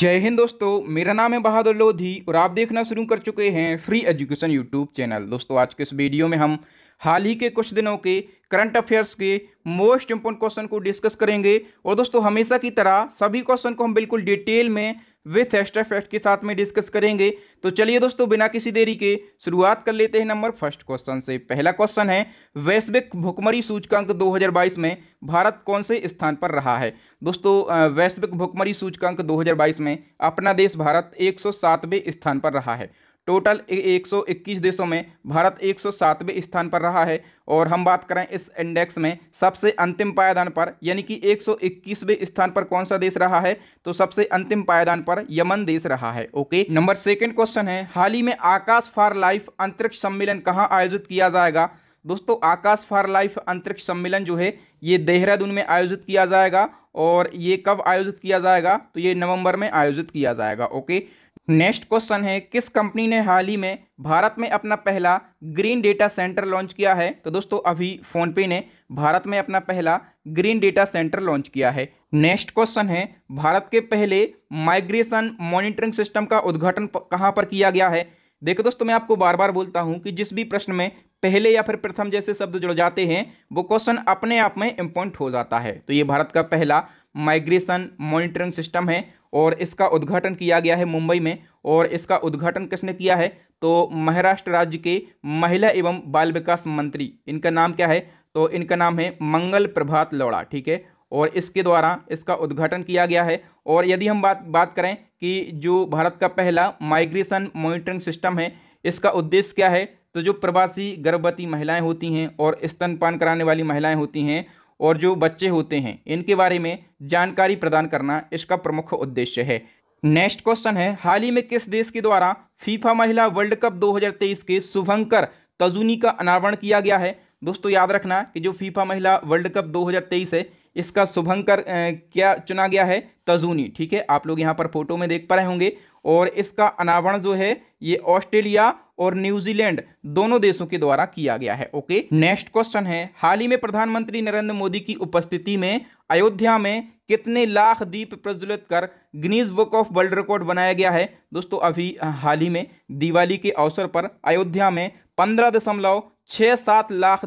जय हिंद दोस्तों मेरा नाम है बहादुर लोधी और आप देखना शुरू कर चुके हैं फ्री एजुकेशन यूट्यूब चैनल दोस्तों आज के इस वीडियो में हम हाल ही के कुछ दिनों के करंट अफेयर्स के मोस्ट इम्पोर्टेंट क्वेश्चन को डिस्कस करेंगे और दोस्तों हमेशा की तरह सभी क्वेश्चन को हम बिल्कुल डिटेल में विथ एक्स्ट्रा फैक्ट के साथ में डिस्कस करेंगे तो चलिए दोस्तों बिना किसी देरी के शुरुआत कर लेते हैं नंबर फर्स्ट क्वेश्चन से पहला क्वेश्चन है वैश्विक भुखमरी सूचकांक 2022 में भारत कौन से स्थान पर रहा है दोस्तों वैश्विक भुखमरी सूचकांक 2022 में अपना देश भारत एक स्थान पर रहा है टोटल 121 देशों में भारत एक स्थान पर रहा है और हम बात करें इस इंडेक्स में सबसे अंतिम पायदान पर यानी कि 121वें स्थान पर कौन सा देश रहा है तो सबसे अंतिम पायदान पर यमन देश रहा है ओके नंबर सेकेंड क्वेश्चन है हाल ही में आकाश फॉर लाइफ अंतरिक्ष सम्मेलन कहाँ आयोजित किया जाएगा दोस्तों आकाश फॉर लाइफ अंतरिक्ष सम्मेलन जो है ये देहरादून में आयोजित किया जाएगा और ये कब आयोजित किया जाएगा तो ये नवंबर में आयोजित किया जाएगा ओके नेक्स्ट क्वेश्चन है किस कंपनी ने हाल ही में भारत में अपना पहला ग्रीन डेटा सेंटर लॉन्च किया है तो दोस्तों अभी फोनपे ने भारत में अपना पहला ग्रीन डेटा सेंटर लॉन्च किया है नेक्स्ट क्वेश्चन है भारत के पहले माइग्रेशन मॉनिटरिंग सिस्टम का उद्घाटन कहाँ पर किया गया है देखो दोस्तों मैं आपको बार बार बोलता हूँ कि जिस भी प्रश्न में पहले या फिर प्रथम जैसे शब्द जुड़ जाते हैं वो क्वेश्चन अपने आप में इम्पोर्टेंट हो जाता है तो ये भारत का पहला माइग्रेशन मॉनिटरिंग सिस्टम है और इसका उद्घाटन किया गया है मुंबई में और इसका उद्घाटन किसने किया है तो महाराष्ट्र राज्य के महिला एवं बाल विकास मंत्री इनका नाम क्या है तो इनका नाम है मंगल प्रभात लौड़ा ठीक है और इसके द्वारा इसका उद्घाटन किया गया है और यदि हम बात बात करें कि जो भारत का पहला माइग्रेशन मॉनिटरिंग सिस्टम है इसका उद्देश्य क्या है तो जो प्रवासी गर्भवती महिलाएं होती हैं और स्तनपान कराने वाली महिलाएं होती हैं और जो बच्चे होते हैं इनके बारे में जानकारी प्रदान करना इसका प्रमुख उद्देश्य है नेक्स्ट क्वेश्चन है हाल ही में किस देश के द्वारा फीफा महिला वर्ल्ड कप 2023 के शुभंकर तजुनी का अनावरण किया गया है दोस्तों याद रखना कि जो फीफा महिला वर्ल्ड कप 2023 है इसका शुभंकर क्या चुना गया है तजुनी ठीक है आप लोग यहाँ पर फोटो में देख पा रहे होंगे और इसका अनावरण जो है ये ऑस्ट्रेलिया और न्यूजीलैंड दोनों देशों के द्वारा किया गया है ओके नेक्स्ट क्वेश्चन है हाल ही में प्रधानमंत्री नरेंद्र मोदी की उपस्थिति में अयोध्या में कितने लाख दीप प्रज्वलित कर Guinness book of world record बनाया गया है दोस्तों अभी हाल ही में दिवाली के अवसर पर अयोध्या में पंद्रह दशमलव छः सात लाख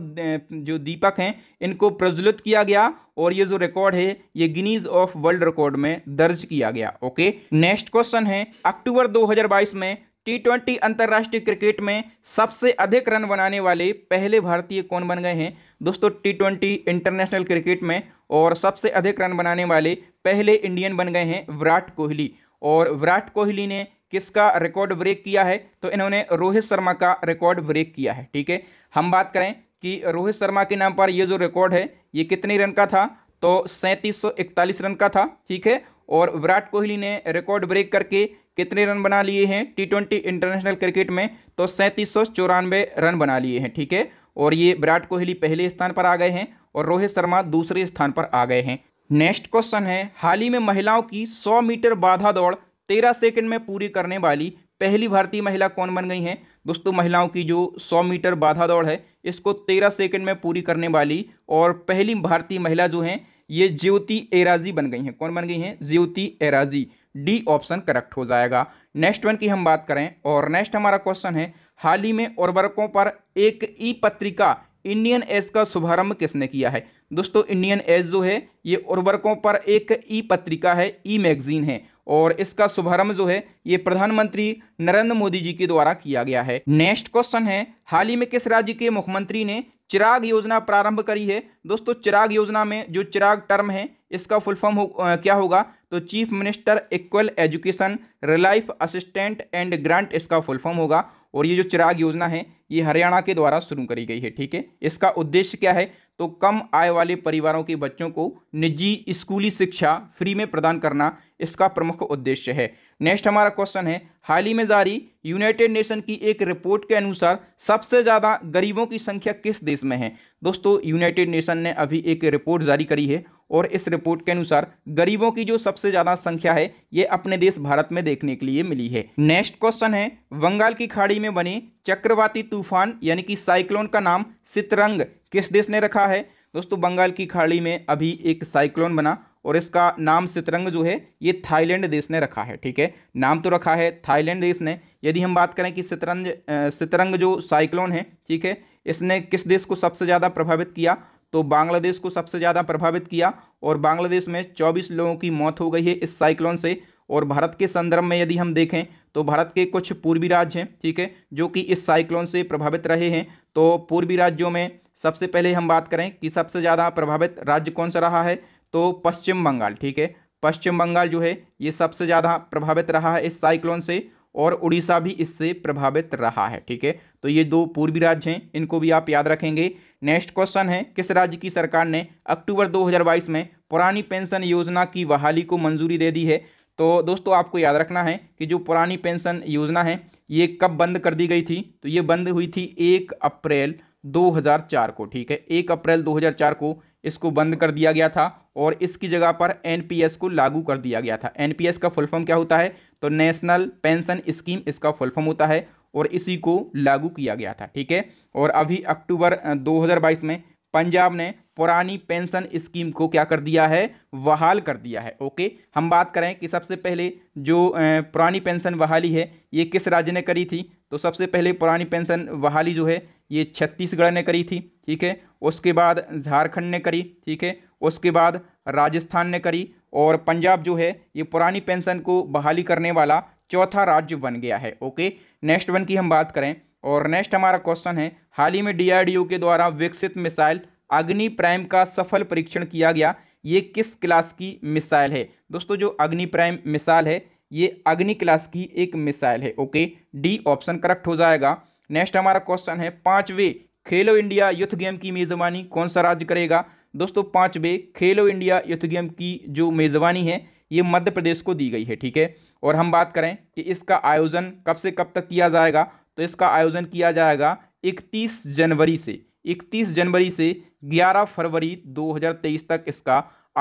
जो दीपक हैं इनको प्रज्वलित किया गया और ये जो रिकॉर्ड है ये गिनीज ऑफ वर्ल्ड रिकॉर्ड में दर्ज किया गया ओके नेक्स्ट क्वेश्चन है अक्टूबर 2022 में टी ट्वेंटी अंतर्राष्ट्रीय क्रिकेट में सबसे अधिक रन बनाने वाले पहले भारतीय कौन बन गए हैं दोस्तों टी ट्वेंटी इंटरनेशनल क्रिकेट में और सबसे अधिक रन बनाने वाले पहले इंडियन बन गए हैं विराट कोहली और विराट कोहली ने किसका रिकॉर्ड ब्रेक किया है तो इन्होंने रोहित शर्मा का रिकॉर्ड ब्रेक किया है ठीक है हम बात करें कि रोहित शर्मा के नाम पर ये जो रिकॉर्ड है ये कितने रन का था तो सैंतीस रन का था ठीक है और विराट कोहली ने रिकॉर्ड ब्रेक करके कितने रन बना लिए हैं टी ट्वेंटी इंटरनेशनल क्रिकेट में तो सैंतीस रन बना लिए हैं ठीक है और ये विराट कोहली पहले स्थान पर आ गए हैं और रोहित शर्मा दूसरे स्थान पर आ गए हैं नेक्स्ट क्वेश्चन है हाल ही में महिलाओं की 100 मीटर बाधा दौड़ 13 सेकंड में पूरी करने वाली पहली भारतीय महिला कौन बन गई हैं दोस्तों महिलाओं की जो 100 मीटर बाधा दौड़ है इसको 13 सेकंड में पूरी करने वाली और पहली भारतीय महिला जो हैं ये ज्योति एराजी बन गई हैं कौन बन गई हैं Jyoti Yarraji D option correct हो जाएगा नेक्स्ट वन की हम बात करें और नेक्स्ट हमारा क्वेश्चन है हाल ही में उर्वरकों पर एक ई पत्रिका इंडियन एज का शुभारंभ किसने किया है दोस्तों इंडियन एज जो है ये उर्वरकों पर एक ई पत्रिका है ई मैगजीन है और इसका शुभारंभ जो है ये प्रधानमंत्री नरेंद्र मोदी जी के द्वारा किया गया है नेक्स्ट क्वेश्चन है हाल ही में किस राज्य के मुख्यमंत्री ने चिराग योजना प्रारंभ करी है दोस्तों चिराग योजना में जो चिराग टर्म है इसका फुल फॉर्म हो, आ, क्या होगा तो chief minister equal education relief assistant and grant इसका फुल फॉर्म होगा और ये जो चिराग योजना है ये हरियाणा के द्वारा शुरू करी गई है ठीक है इसका उद्देश्य क्या है तो कम आय वाले परिवारों के बच्चों को निजी स्कूली शिक्षा फ्री में प्रदान करना इसका प्रमुख उद्देश्य है नेक्स्ट हमारा क्वेश्चन है हाल ही में जारी यूनाइटेड नेशन की एक रिपोर्ट के अनुसार सबसे ज़्यादा गरीबों की संख्या किस देश में है दोस्तों यूनाइटेड नेशन ने अभी एक रिपोर्ट जारी करी है और इस रिपोर्ट के अनुसार गरीबों की जो सबसे ज़्यादा संख्या है ये अपने देश भारत में देखने के लिए मिली है नेक्स्ट क्वेश्चन है बंगाल की खाड़ी में बने चक्रवाती तूफान यानी कि साइक्लोन का नाम सितरंग किस देश ने रखा है दोस्तों बंगाल की खाड़ी में अभी एक साइक्लोन बना और इसका नाम सितरंग जो है ये थाईलैंड देश ने रखा है ठीक है नाम तो रखा है थाईलैंड देश ने यदि हम बात करें कि सितरंज सितरंग जो साइक्लोन है ठीक है इसने किस देश को सबसे ज़्यादा प्रभावित किया तो बांग्लादेश को सबसे ज़्यादा प्रभावित किया और बांग्लादेश में चौबीस लोगों की मौत हो गई है इस साइक्लोन से और भारत के संदर्भ में यदि हम देखें तो भारत के कुछ पूर्वी राज्य हैं ठीक है जो कि इस साइक्लोन से प्रभावित रहे हैं तो पूर्वी राज्यों में सबसे पहले हम बात करें कि सबसे ज़्यादा प्रभावित राज्य कौन सा रहा है तो पश्चिम बंगाल ठीक है पश्चिम बंगाल जो है ये सबसे ज़्यादा प्रभावित रहा है इस साइक्लोन से और उड़ीसा भी इससे प्रभावित रहा है ठीक है तो ये दो पूर्वी राज्य हैं इनको भी आप याद रखेंगे नेक्स्ट क्वेश्चन है किस राज्य की सरकार ने अक्टूबर 2022 में पुरानी पेंशन योजना की बहाली को मंजूरी दे दी है तो दोस्तों आपको याद रखना है कि जो पुरानी पेंशन योजना है ये कब बंद कर दी गई थी तो ये बंद हुई थी एक अप्रैल 2004 को ठीक है एक अप्रैल 2004 को इसको बंद कर दिया गया था और इसकी जगह पर एनपीएस को लागू कर दिया गया था एनपीएस का फुल फॉर्म क्या होता है तो नेशनल पेंशन स्कीम इसका फुल फॉर्म होता है और इसी को लागू किया गया था ठीक है और अभी अक्टूबर 2022 में पंजाब ने पुरानी पेंशन स्कीम को क्या कर दिया है बहाल कर दिया है ओके हम बात करें कि सबसे पहले जो पुरानी पेंशन बहाली है ये किस राज्य ने करी थी तो सबसे पहले पुरानी पेंशन बहाली जो है ये छत्तीसगढ़ ने करी थी ठीक है उसके बाद झारखंड ने करी ठीक है उसके बाद राजस्थान ने करी और पंजाब जो है ये पुरानी पेंशन को बहाली करने वाला चौथा राज्य बन गया है ओके नेक्स्ट वन की हम बात करें और नेक्स्ट हमारा क्वेश्चन है हाल ही में डीआरडीओ के द्वारा विकसित मिसाइल अग्नि प्राइम का सफल परीक्षण किया गया ये किस क्लास की मिसाइल है दोस्तों जो अग्नि प्राइम मिसाइल है ये अग्नि क्लास की एक मिसाइल है ओके डी ऑप्शन करेक्ट हो जाएगा नेक्स्ट हमारा क्वेश्चन है पाँचवें खेलो इंडिया यूथ गेम की मेज़बानी कौन सा राज्य करेगा दोस्तों पाँचवें खेलो इंडिया यूथ गेम की जो मेज़बानी है ये मध्य प्रदेश को दी गई है ठीक है और हम बात करें कि इसका आयोजन कब से कब तक किया जाएगा तो इसका आयोजन किया जाएगा इकतीस जनवरी से इकतीस जनवरी से ग्यारह फरवरी 2023 तक इसका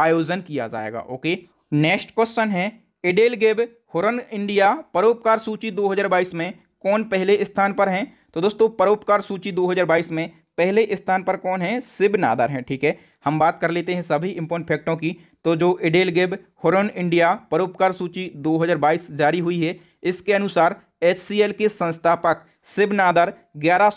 आयोजन किया जाएगा ओके नेक्स्ट क्वेश्चन है एडेल गेब हुरन इंडिया परोपकार सूची 2022 में कौन पहले स्थान पर हैं तो दोस्तों परोपकार सूची 2022 में पहले स्थान पर कौन है शिव नादर हैं ठीक है हम बात कर लेते हैं सभी इंपोर्टेंट फैक्टों की तो जो इडेल गेब हॉरन इंडिया परोपकार सूची 2022 जारी हुई है इसके अनुसार एच के संस्थापक शिव नादर ग्यारह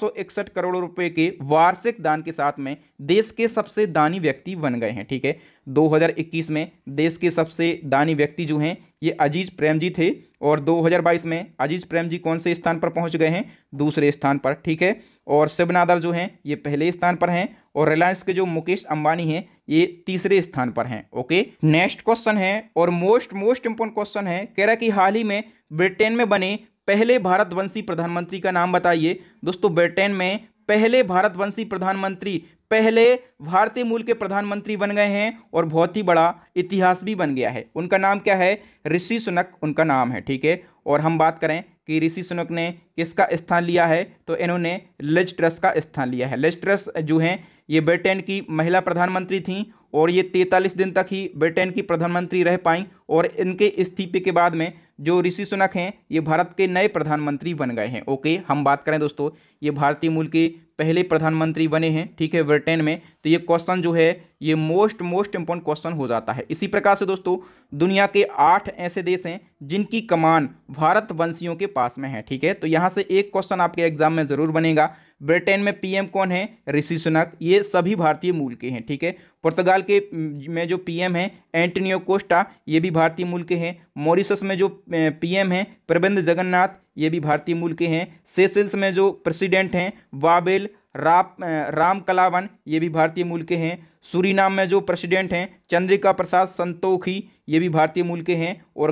करोड़ रुपए के वार्षिक दान के साथ में देश के सबसे दानी व्यक्ति बन गए हैं ठीक है 2021 में देश के सबसे दानी व्यक्ति जो हैं ये अजीज प्रेम जी थे और 2022 में अजीज प्रेम जी कौन से स्थान पर पहुंच गए हैं दूसरे स्थान पर ठीक है और शिव नादर जो हैं ये पहले स्थान पर हैं और रिलायंस के जो मुकेश अंबानी हैं ये तीसरे स्थान पर हैं ओके नेक्स्ट क्वेश्चन है और मोस्ट मोस्ट इम्पोर्टेंट क्वेश्चन है कह रहा कि हाल ही में ब्रिटेन में बने पहले भारतवंशी प्रधानमंत्री का नाम बताइए दोस्तों ब्रिटेन में पहले भारतवंशी प्रधानमंत्री पहले भारतीय मूल के प्रधानमंत्री बन गए हैं और बहुत ही बड़ा इतिहास भी बन गया है उनका नाम क्या है ऋषि सुनक उनका नाम है ठीक है और हम बात करें कि ऋषि सुनक ने किसका स्थान लिया है तो इन्होंने लिज ट्रस का स्थान लिया है लिज ट्रस जो हैं ये ब्रिटेन की महिला प्रधानमंत्री थीं और ये तैंतालीस दिन तक ही ब्रिटेन की प्रधानमंत्री रह पाई और इनके इस्तीफे के बाद में जो ऋषि सुनक हैं ये भारत के नए प्रधानमंत्री बन गए हैं ओके हम बात करें दोस्तों ये भारतीय मूल के पहले प्रधानमंत्री बने हैं ठीक है ब्रिटेन में तो ये क्वेश्चन जो है ये मोस्ट मोस्ट इम्पोर्टेंट क्वेश्चन हो जाता है इसी प्रकार से दोस्तों दुनिया के आठ ऐसे देश हैं जिनकी कमान भारत वंशियों के पास में है ठीक है तो यहाँ से एक क्वेश्चन आपके एग्जाम में जरूर बनेगा ब्रिटेन में पीएम कौन है ऋषि सुनक ये सभी भारतीय मूल के हैं ठीक है पुर्तगाल के में जो पीएम हैं एंटनियो कोस्टा ये भी भारतीय मूल के हैं मॉरिशस में जो पीएम हैं प्रबंध जगन्नाथ ये भी भारतीय मूल के हैं सेसेल्स में जो प्रेसिडेंट हैं वाबेल राप राम कलावन ये भी भारतीय मूल के हैं सूरीनाम में जो प्रेसिडेंट हैं चंद्रिका प्रसाद संतोखी ये भी भारतीय मूल के हैं और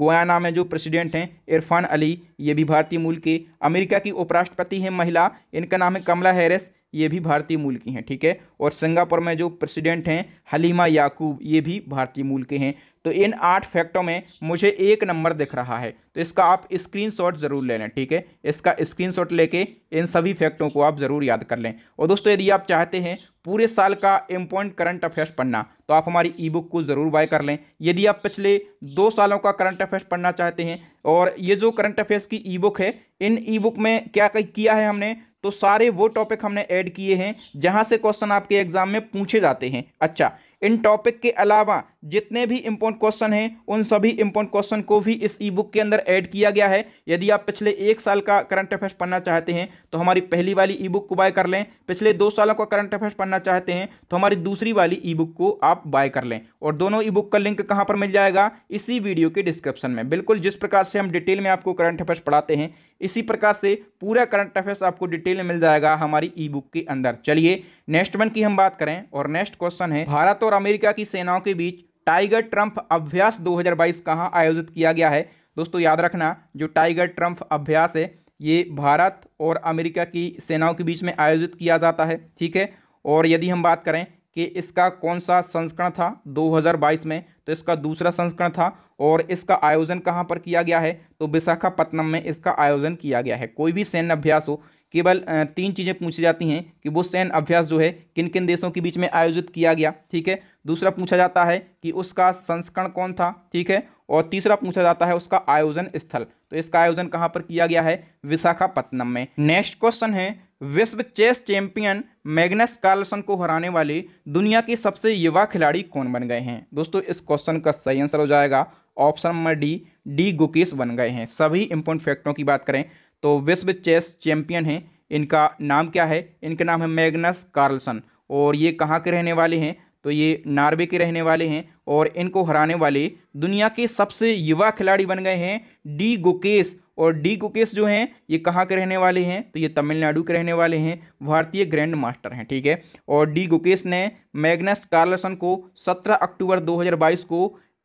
गोयाना में जो प्रेसिडेंट हैं इरफान अली ये भी भारतीय मूल के अमेरिका की उपराष्ट्रपति हैं महिला इनका नाम है कमला हैरिस ये भी भारतीय मूल की हैं ठीक है और सिंगापुर में जो प्रेसिडेंट हैं हलीमा याकूब ये भी भारतीय मूल के हैं तो इन आठ फैक्टों में मुझे एक नंबर दिख रहा है तो इसका आप स्क्रीनशॉट ज़रूर ले लें ठीक है इसका स्क्रीनशॉट लेके इन सभी फैक्टों को आप ज़रूर याद कर लें और दोस्तों यदि आप चाहते हैं पूरे साल का इम्पोर्टेंट करंट अफेयर्स पढ़ना तो आप हमारी ई बुक को ज़रूर बाय कर लें यदि आप पिछले दो सालों का करंट अफेयर्स पढ़ना चाहते हैं और ये जो करंट अफेयर्स की ई बुक है इन ई बुक में क्या किया है हमने तो सारे वो टॉपिक हमने ऐड किए हैं जहां से क्वेश्चन आपके एग्जाम में पूछे जाते हैं अच्छा इन टॉपिक के अलावा जितने भी इम्पोर्टेंट क्वेश्चन हैं उन सभी इम्पोर्टेंट क्वेश्चन को भी इस ई बुक के अंदर ऐड किया गया है यदि आप पिछले एक साल का करंट अफेयर्स पढ़ना चाहते हैं तो हमारी पहली वाली ई बुक को बाय कर लें पिछले दो सालों का करंट अफेयर्स पढ़ना चाहते हैं तो हमारी दूसरी वाली ई बुक को आप बाय कर लें और दोनों ई बुक का लिंक कहाँ पर मिल जाएगा इसी वीडियो के डिस्क्रिप्शन में बिल्कुल जिस प्रकार से हम डिटेल में आपको करंट अफेयर्स पढ़ाते हैं इसी प्रकार से पूरा करंट अफेयर्स आपको डिटेल में मिल जाएगा हमारी ई बुक के अंदर चलिए नेक्स्ट वन की हम बात करें और नेक्स्ट क्वेश्चन है भारत और अमेरिका की सेनाओं के बीच टाइगर ट्रंप अभ्यास 2022 कहाँ आयोजित किया गया है दोस्तों याद रखना जो टाइगर ट्रंप अभ्यास है ये भारत और अमेरिका की सेनाओं के बीच में आयोजित किया जाता है ठीक है और यदि हम बात करें कि इसका कौन सा संस्करण था 2022 में तो इसका दूसरा संस्करण था और इसका आयोजन कहाँ पर किया गया है तो विशाखापत्नम में इसका आयोजन किया गया है कोई भी सैन्य अभ्यास हो केवल तीन चीज़ें पूछी जाती हैं कि वो सैन्य अभ्यास जो है किन किन देशों के बीच में आयोजित किया गया ठीक है दूसरा पूछा जाता है कि उसका संस्करण कौन था ठीक है और तीसरा पूछा जाता है उसका आयोजन स्थल तो इसका आयोजन कहाँ पर किया गया है विशाखापत्तनम में नेक्स्ट क्वेश्चन है विश्व चेस चैंपियन मैग्नस कार्लसन को हराने वाले दुनिया के सबसे युवा खिलाड़ी कौन बन गए हैं दोस्तों इस क्वेश्चन का सही आंसर हो जाएगा option number D D Gukesh बन गए हैं सभी इंपोर्टेंट फैक्टों की बात करें तो विश्व चेस चैंपियन हैं इनका नाम क्या है इनका नाम है मैग्नस कार्लसन और ये कहाँ के रहने वाले हैं तो ये नार्वे के रहने वाले हैं और इनको हराने वाले दुनिया के सबसे युवा खिलाड़ी बन गए हैं डी गुकेश और डी गुकेश जो हैं ये कहाँ के रहने वाले हैं तो ये तमिलनाडु के रहने वाले हैं भारतीय ग्रैंड मास्टर हैं ठीक है और डी गुकेश ने मैग्नस कार्लसन को 17 अक्टूबर 2022 को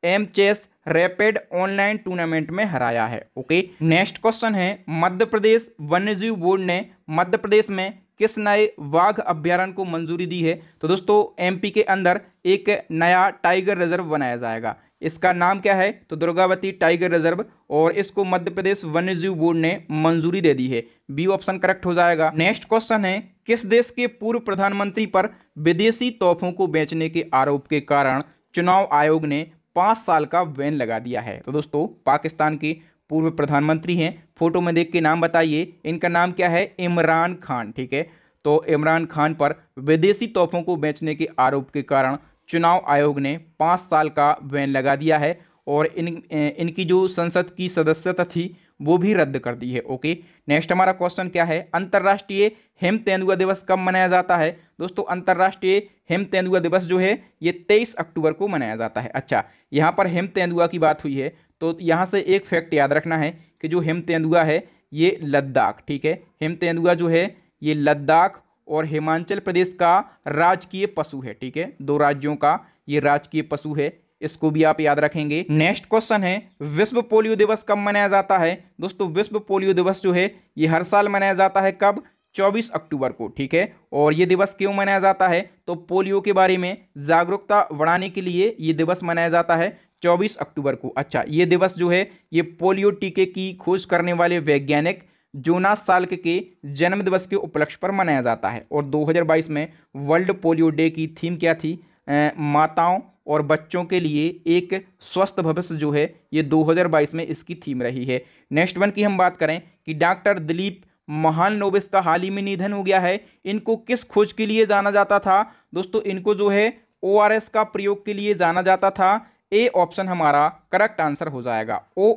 Aimchess rapid online tournament में हराया है ओके नेक्स्ट क्वेश्चन है मध्य प्रदेश वन्यजीव बोर्ड ने मध्य प्रदेश में किस नए वाघ अभ्यारण को मंजूरी दी है तो दोस्तों एमपी के अंदर एक नया टाइगर रिजर्व बनाया जाएगा इसका नाम क्या है तो दुर्गावती टाइगर रिजर्व और इसको मध्य प्रदेश वन्यजीव बोर्ड ने मंजूरी दे दी है बी ऑप्शन करेक्ट हो जाएगा नेक्स्ट क्वेश्चन है किस देश के पूर्व प्रधानमंत्री पर विदेशी तोहफों को बेचने के आरोप के कारण चुनाव आयोग ने पाँच साल का बैन लगा दिया है तो दोस्तों पाकिस्तान के पूर्व प्रधानमंत्री हैं फोटो में देख के नाम बताइए इनका नाम क्या है इमरान खान ठीक है तो इमरान खान पर विदेशी तोहफों को बेचने के आरोप के कारण चुनाव आयोग ने पाँच साल का बैन लगा दिया है और इन इनकी जो संसद की सदस्यता थी वो भी रद्द कर दी है ओके नेक्स्ट हमारा क्वेश्चन क्या है अंतर्राष्ट्रीय हेम तेंदुआ दिवस कब मनाया जाता है दोस्तों अंतर्राष्ट्रीय हेम तेंदुआ दिवस जो है ये तेईस अक्टूबर को मनाया जाता है अच्छा यहाँ पर हेम तेंदुआ की बात हुई है तो यहाँ से एक फैक्ट याद रखना है कि जो हेम तेंदुआ है ये लद्दाख ठीक है हेम तेंदुआ जो है ये लद्दाख और हिमाचल प्रदेश का राजकीय पशु है ठीक है दो राज्यों का ये राजकीय पशु है इसको भी आप याद रखेंगे नेक्स्ट क्वेश्चन है विश्व पोलियो दिवस कब मनाया जाता है दोस्तों विश्व पोलियो दिवस जो है ये हर साल मनाया जाता है कब 24 अक्टूबर को ठीक है और ये दिवस क्यों मनाया जाता है तो पोलियो के बारे में जागरूकता बढ़ाने के लिए ये दिवस मनाया जाता है 24 अक्टूबर को अच्छा ये दिवस जो है ये पोलियो टीके की खोज करने वाले वैज्ञानिक जोनास साल्क के जन्म दिवस के उपलक्ष्य पर मनाया जाता है और 2022 में वर्ल्ड पोलियो डे की थीम क्या थी ए, माताओं और बच्चों के लिए एक स्वस्थ भविष्य जो है ये 2022 में इसकी थीम रही है नेक्स्ट वन की हम बात करें कि डॉक्टर दिलीप महान नोबिस का हाल ही में निधन हो गया है इनको किस खोज के लिए जाना जाता था दोस्तों इनको जो है ओ का प्रयोग के लिए जाना जाता था ए ऑप्शन हमारा करेक्ट आंसर हो जाएगा ओ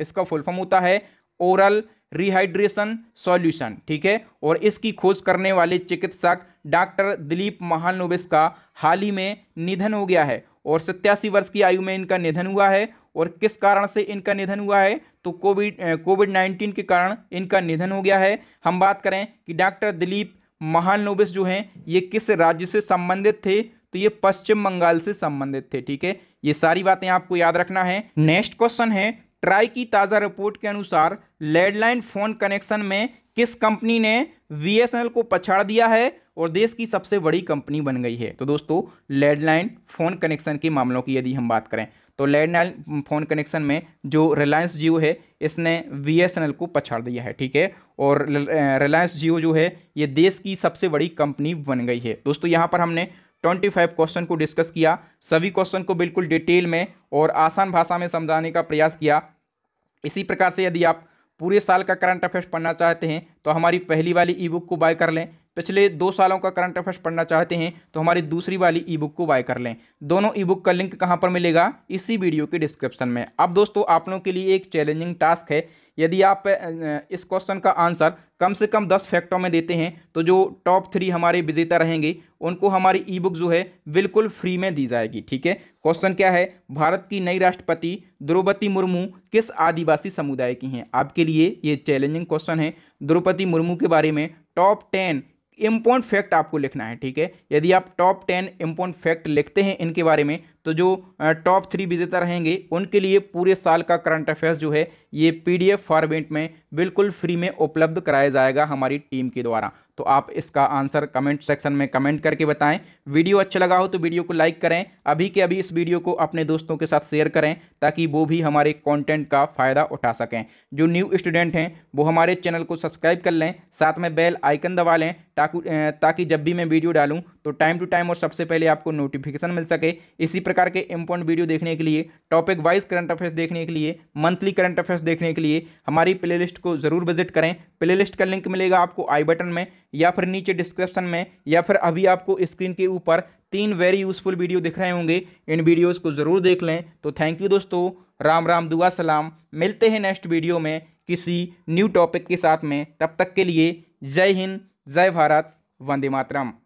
इसका फुल फॉर्म होता है ओरल रिहाइड्रेशन सॉल्यूशन ठीक है और इसकी खोज करने वाले चिकित्सक डॉक्टर दिलीप महानोबिस का हाल ही में निधन हो गया है और सत्यासी वर्ष की आयु में इनका निधन हुआ है और किस कारण से इनका निधन हुआ है तो कोविड कोविड नाइन्टीन के कारण इनका निधन हो गया है हम बात करें कि डॉक्टर दिलीप महानोबिस जो हैं ये किस राज्य से संबंधित थे तो ये पश्चिम बंगाल से संबंधित थे ठीक है ये सारी बातें आपको याद रखना है नेक्स्ट क्वेश्चन है ट्राई की ताज़ा रिपोर्ट के अनुसार लैंडलाइन फ़ोन कनेक्शन में किस कंपनी ने वी को पछाड़ दिया है और देश की सबसे बड़ी कंपनी बन गई है तो दोस्तों लैंडलाइन फ़ोन कनेक्शन के मामलों की यदि हम बात करें तो लैंडलाइन फ़ोन कनेक्शन में जो रिलायंस जियो है इसने वी को पछाड़ दिया है ठीक है और रिलायंस जियो जो है ये देश की सबसे बड़ी कंपनी बन गई है दोस्तों यहाँ पर हमने ट्वेंटी फाइव क्वेश्चन को डिस्कस किया सभी क्वेश्चन को बिल्कुल डिटेल में और आसान भाषा में समझाने का प्रयास किया इसी प्रकार से यदि आप पूरे साल का करंट अफेयर्स पढ़ना चाहते हैं तो हमारी पहली वाली ई बुक को बाय कर लें पिछले दो सालों का करंट अफेयर्स पढ़ना चाहते हैं तो हमारी दूसरी वाली ई बुक को बाय कर लें दोनों ई बुक का लिंक कहाँ पर मिलेगा इसी वीडियो के डिस्क्रिप्शन में अब दोस्तों आप लोगों के लिए एक चैलेंजिंग टास्क है यदि आप इस क्वेश्चन का आंसर कम से कम दस फैक्टों में देते हैं तो जो टॉप थ्री हमारे विजेता रहेंगे उनको हमारी ई बुक जो है बिल्कुल फ्री में दी जाएगी ठीक है क्वेश्चन क्या है भारत की नई राष्ट्रपति द्रौपदी मुर्मू किस आदिवासी समुदाय की हैं आपके लिए ये चैलेंजिंग क्वेश्चन है द्रौपदी मुर्मू के बारे में टॉप टेन इम्पोर्ट फैक्ट आपको लिखना है ठीक है यदि आप टॉप टेन इम्पोर्ट फैक्ट लिखते हैं इनके बारे में तो जो टॉप थ्री विजेता रहेंगे उनके लिए पूरे साल का करंट अफेयर्स जो है ये पीडीएफ फॉर्मेट में बिल्कुल फ्री में उपलब्ध कराया जाएगा हमारी टीम के द्वारा तो आप इसका आंसर कमेंट सेक्शन में कमेंट करके बताएं वीडियो अच्छा लगा हो तो वीडियो को लाइक करें अभी के अभी इस वीडियो को अपने दोस्तों के साथ शेयर करें ताकि वो भी हमारे कंटेंट का फ़ायदा उठा सकें जो न्यू स्टूडेंट हैं वो हमारे चैनल को सब्सक्राइब कर लें साथ में बेल आइकन दबा लें ताकि जब भी मैं वीडियो डालूँ तो टाइम टू टाइम और सबसे पहले आपको नोटिफिकेशन मिल सके इसी प्रकार के इम्पोर्टेंट वीडियो देखने के लिए टॉपिक वाइज करंट अफेयर्स देखने के लिए मंथली करंट अफेयर्स देखने के लिए हमारी प्लेलिस्ट को ज़रूर विजिट करें प्लेलिस्ट का लिंक मिलेगा आपको आई बटन में या फिर नीचे डिस्क्रिप्शन में या फिर अभी आपको स्क्रीन के ऊपर तीन वेरी यूज़फुल वीडियो दिख रहे होंगे इन वीडियोज़ को ज़रूर देख लें तो थैंक यू दोस्तों राम राम दुआ सलाम मिलते हैं नेक्स्ट वीडियो में किसी न्यू टॉपिक के साथ में तब तक के लिए जय हिंद जय भारत वंदे मातरम